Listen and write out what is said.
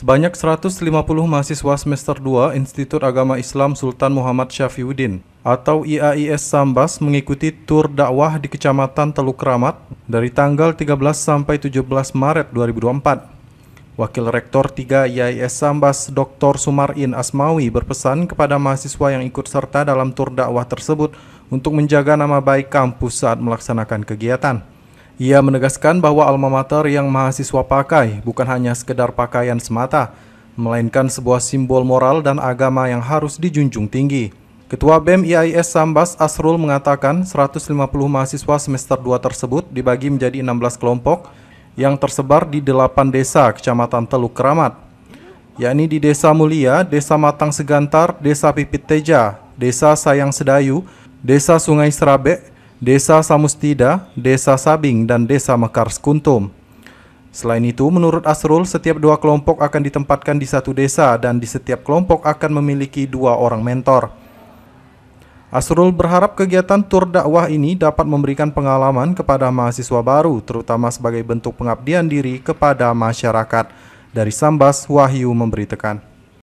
Sebanyak 150 mahasiswa semester 2 Institut Agama Islam Sultan Muhammad Syafiuddin atau IAIS Sambas mengikuti tur dakwah di Kecamatan Teluk Keramat dari tanggal 13 sampai 17 Maret 2024. Wakil Rektor 3 IAIS Sambas, Dr. Sumarin Asmawi berpesan kepada mahasiswa yang ikut serta dalam tur dakwah tersebut untuk menjaga nama baik kampus saat melaksanakan kegiatan. Ia menegaskan bahwa alma mater yang mahasiswa pakai bukan hanya sekedar pakaian semata, melainkan sebuah simbol moral dan agama yang harus dijunjung tinggi. Ketua BEM IAIS Sambas Asrul mengatakan 150 mahasiswa semester 2 tersebut dibagi menjadi 16 kelompok yang tersebar di 8 desa Kecamatan Teluk Keramat, yakni di Desa Mulia, Desa Matang Segantar, Desa Pipit Teja, Desa Sayang Sedayu, Desa Sungai Serabe, Desa Samustida, Desa Sabing, dan Desa Mekar Sekuntum. Selain itu, menurut Asrul, setiap dua kelompok akan ditempatkan di satu desa dan di setiap kelompok akan memiliki dua orang mentor. Asrul berharap kegiatan tur dakwah ini dapat memberikan pengalaman kepada mahasiswa baru, terutama sebagai bentuk pengabdian diri kepada masyarakat. Dari Sambas, Wahyu memberitakan.